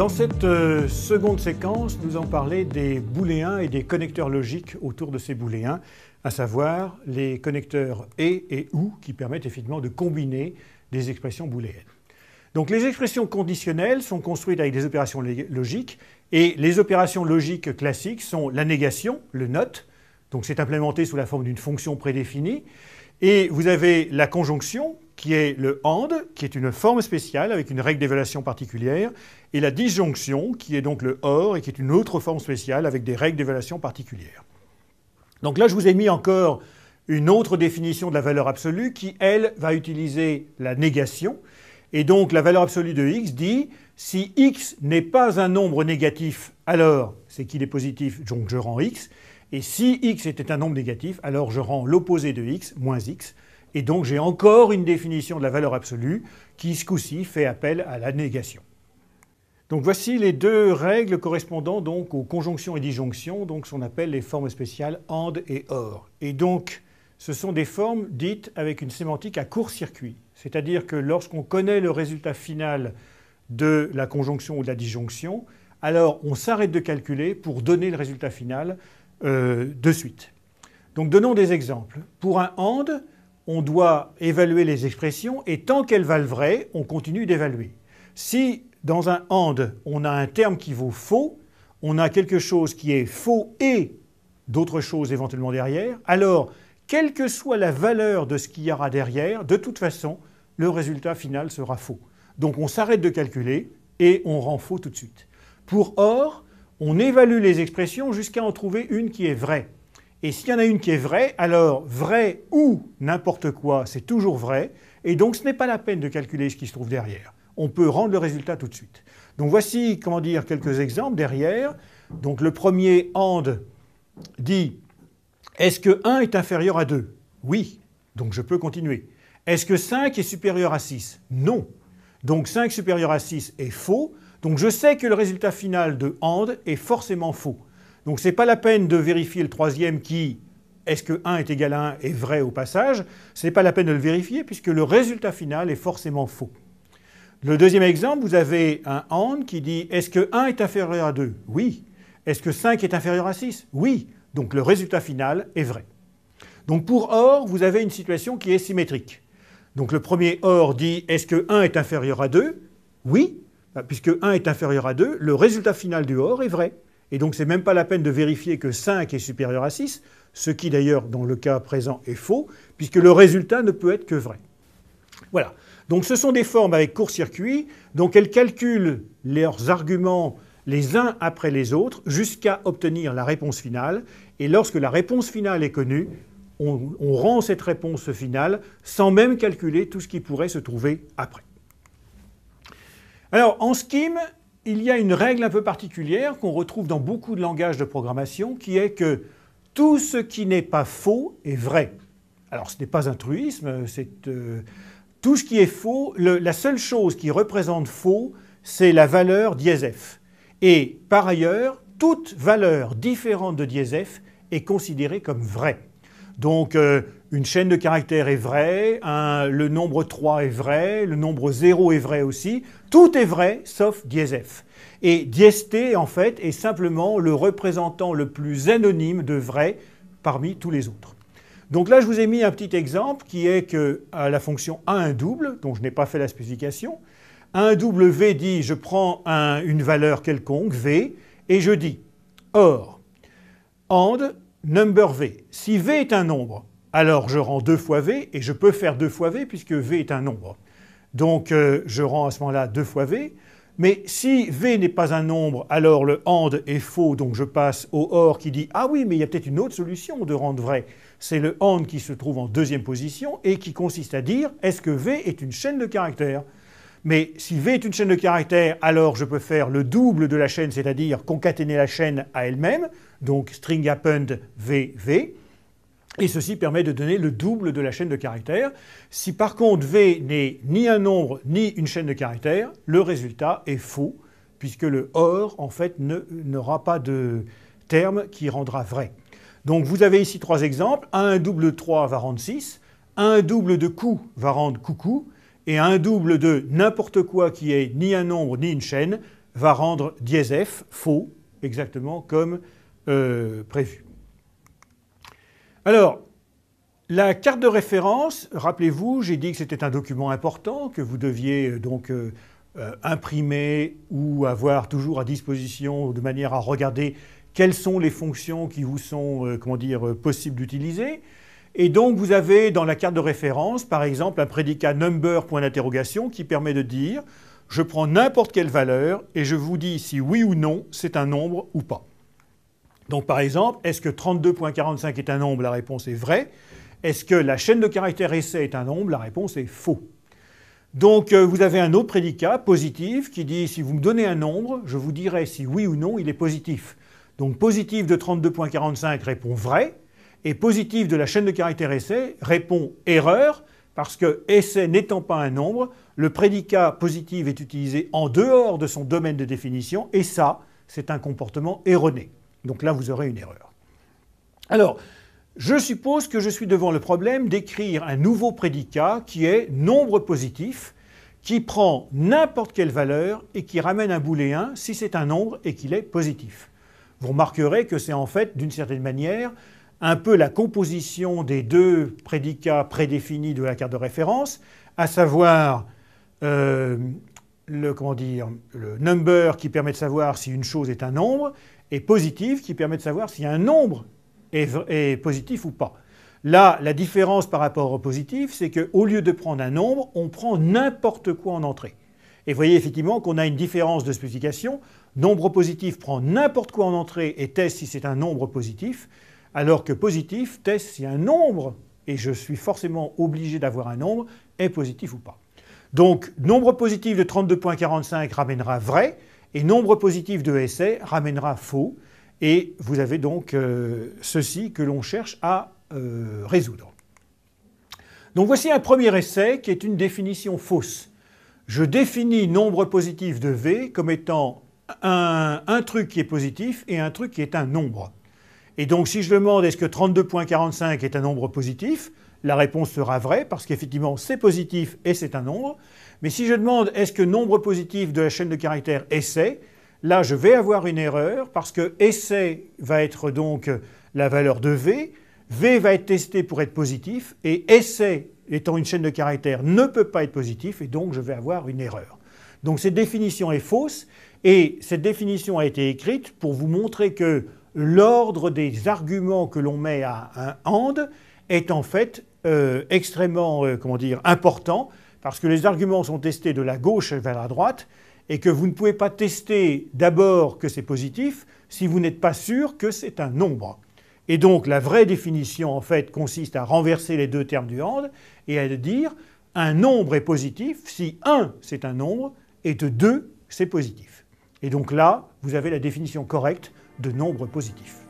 Dans cette euh, seconde séquence, nous allons parler des booléens et des connecteurs logiques autour de ces booléens, à savoir les connecteurs e et et ou qui permettent effectivement de combiner des expressions booléennes. Donc les expressions conditionnelles sont construites avec des opérations logiques et les opérations logiques classiques sont la négation, le not, donc c'est implémenté sous la forme d'une fonction prédéfinie, et vous avez la conjonction, qui est le AND, qui est une forme spéciale avec une règle d'évaluation particulière, et la disjonction, qui est donc le OR, et qui est une autre forme spéciale avec des règles d'évaluation particulières. Donc là, je vous ai mis encore une autre définition de la valeur absolue qui, elle, va utiliser la négation. Et donc la valeur absolue de x dit, si x n'est pas un nombre négatif, alors c'est qu'il est positif, donc je rends x. Et si x était un nombre négatif, alors je rends l'opposé de x, moins x. Et donc j'ai encore une définition de la valeur absolue qui, ce coup-ci, fait appel à la négation. Donc voici les deux règles correspondant donc aux conjonctions et disjonctions, donc ce qu'on appelle les formes spéciales and et or. Et donc ce sont des formes dites avec une sémantique à court-circuit, c'est-à-dire que lorsqu'on connaît le résultat final de la conjonction ou de la disjonction, alors on s'arrête de calculer pour donner le résultat final euh, de suite. Donc donnons des exemples. Pour un and, on doit évaluer les expressions et tant qu'elles valent vrai, on continue d'évaluer. Si dans un and, on a un terme qui vaut faux, on a quelque chose qui est faux et d'autres choses éventuellement derrière, alors quelle que soit la valeur de ce qu'il y aura derrière, de toute façon, le résultat final sera faux. Donc on s'arrête de calculer et on rend faux tout de suite. Pour or, on évalue les expressions jusqu'à en trouver une qui est vraie. Et s'il y en a une qui est vraie, alors vrai ou n'importe quoi, c'est toujours vrai. Et donc ce n'est pas la peine de calculer ce qui se trouve derrière. On peut rendre le résultat tout de suite. Donc voici, comment dire, quelques exemples derrière. Donc le premier, AND, dit est-ce que 1 est inférieur à 2 Oui. Donc je peux continuer. Est-ce que 5 est supérieur à 6 Non. Donc 5 supérieur à 6 est faux. Donc je sais que le résultat final de AND est forcément faux. Donc ce n'est pas la peine de vérifier le troisième qui, est-ce que 1 est égal à 1 est vrai au passage, ce n'est pas la peine de le vérifier puisque le résultat final est forcément faux. Le deuxième exemple, vous avez un AND qui dit est-ce que 1 est inférieur à 2 Oui. Est-ce que 5 est inférieur à 6 Oui. Donc le résultat final est vrai. Donc pour OR, vous avez une situation qui est symétrique. Donc le premier OR dit est-ce que 1 est inférieur à 2 Oui. Puisque 1 est inférieur à 2, le résultat final du OR est vrai. Et donc, ce n'est même pas la peine de vérifier que 5 est supérieur à 6, ce qui d'ailleurs, dans le cas présent, est faux, puisque le résultat ne peut être que vrai. Voilà. Donc, ce sont des formes avec court-circuit. Donc, elles calculent leurs arguments les uns après les autres jusqu'à obtenir la réponse finale. Et lorsque la réponse finale est connue, on, on, rend cette réponse finale sans même calculer tout ce qui pourrait se trouver après. Alors, en scheme, il y a une règle un peu particulière qu'on retrouve dans beaucoup de langages de programmation qui est que tout ce qui n'est pas faux est vrai. Alors ce n'est pas un truisme, c'est euh, tout ce qui est faux, la seule chose qui représente faux, c'est la valeur f. Et par ailleurs, toute valeur différente de f est considérée comme vraie. Donc euh, une chaîne de caractères est vraie, le nombre 3 est vrai, le nombre 0 est vrai aussi, tout est vrai sauf dièse f. Et dièse t en fait est simplement le représentant le plus anonyme de vrai parmi tous les autres. Donc là, je vous ai mis un petit exemple qui est que la fonction a un double, dont je n'ai pas fait la spécification, a un double v dit je prends une valeur quelconque, v, et je dis or, and number V. Si V est un nombre, alors je rends 2 fois V, et je peux faire 2 fois V puisque V est un nombre. Donc euh, je rends à ce moment-là 2 fois V. Mais si V n'est pas un nombre, alors le AND est faux, donc je passe au OR qui dit « Ah oui, mais il y a peut-être une autre solution de rendre vrai ». C'est le AND qui se trouve en deuxième position et qui consiste à dire « Est-ce que V est une chaîne de caractères ?» Mais si V est une chaîne de caractères, alors je peux faire le double de la chaîne, c'est-à-dire concaténer la chaîne à elle-même, donc string append V, V. Et ceci permet de donner le double de la chaîne de caractères. Si par contre V n'est ni un nombre ni une chaîne de caractères, le résultat est faux, puisque le OR, en fait, n'aura pas de terme qui rendra vrai. Donc vous avez ici trois exemples. Un double 3 va rendre 6, un double de cou va rendre coucou, et un double de n'importe quoi qui est ni un nombre ni une chaîne va rendre dièse f faux, exactement comme euh, prévu. Alors, la carte de référence, rappelez-vous, j'ai dit que c'était un document important que vous deviez euh, donc euh, imprimer ou avoir toujours à disposition de manière à regarder quelles sont les fonctions qui vous sont, comment dire, possibles d'utiliser. Et donc vous avez dans la carte de référence, par exemple, un prédicat number point d'interrogation qui permet de dire je prends n'importe quelle valeur et je vous dis si oui ou non c'est un nombre ou pas. Donc par exemple, est-ce que 32.45 est un nombre La réponse est vraie. Est-ce que la chaîne de caractères essai est un nombre La réponse est faux. Donc euh, vous avez un autre prédicat positif qui dit si vous me donnez un nombre, je vous dirai si oui ou non il est positif. Donc positif de 32.45 répond vrai, et positif de la chaîne de caractères essai répond erreur, parce que essai n'étant pas un nombre, le prédicat positif est utilisé en dehors de son domaine de définition, et ça, c'est un comportement erroné. Donc là, vous aurez une erreur. Alors, je suppose que je suis devant le problème d'écrire un nouveau prédicat qui est nombre positif, qui prend n'importe quelle valeur et qui ramène un booléen si c'est un nombre et qu'il est positif. Vous remarquerez que c'est en fait, d'une certaine manière, un peu la composition des deux prédicats prédéfinis de la carte de référence, à savoir euh, le, dire, le number qui permet de savoir si une chose est un nombre, et positive qui permet de savoir si un nombre est, est positif ou pas. Là, la différence par rapport au positif, c'est qu'au lieu de prendre un nombre, on prend n'importe quoi en entrée. Et vous voyez effectivement qu'on a une différence de spécification. Nombre positif prend n'importe quoi en entrée et teste si c'est un nombre positif alors que positif teste si un nombre, et je suis forcément obligé d'avoir un nombre, est positif ou pas. Donc nombre positif de 32.45 ramènera vrai, et nombre positif de essai ramènera faux, et vous avez donc euh, ceci que l'on cherche à euh, résoudre. Donc voici un premier essai qui est une définition fausse. Je définis nombre positif de V comme étant un truc qui est positif et un truc qui est un nombre. Et donc, si je demande est-ce que 32.45 est un nombre positif, la réponse sera vraie parce qu'effectivement, c'est positif et c'est un nombre. Mais si je demande est-ce que nombre positif de la chaîne de caractères essai, là, je vais avoir une erreur parce que essai va être donc la valeur de V. V va être testé pour être positif et essai étant une chaîne de caractères ne peut pas être positif et donc je vais avoir une erreur. Donc cette définition est fausse et cette définition a été écrite pour vous montrer que l'ordre des arguments que l'on met à un hand est en fait euh, extrêmement euh, comment dire, important, parce que les arguments sont testés de la gauche vers la droite, et que vous ne pouvez pas tester d'abord que c'est positif si vous n'êtes pas sûr que c'est un nombre. Et donc la vraie définition en fait consiste à renverser les deux termes du hand et à dire un nombre est positif si 1 c'est un nombre et de 2 c'est positif. Et donc là, vous avez la définition correcte de nombres positifs.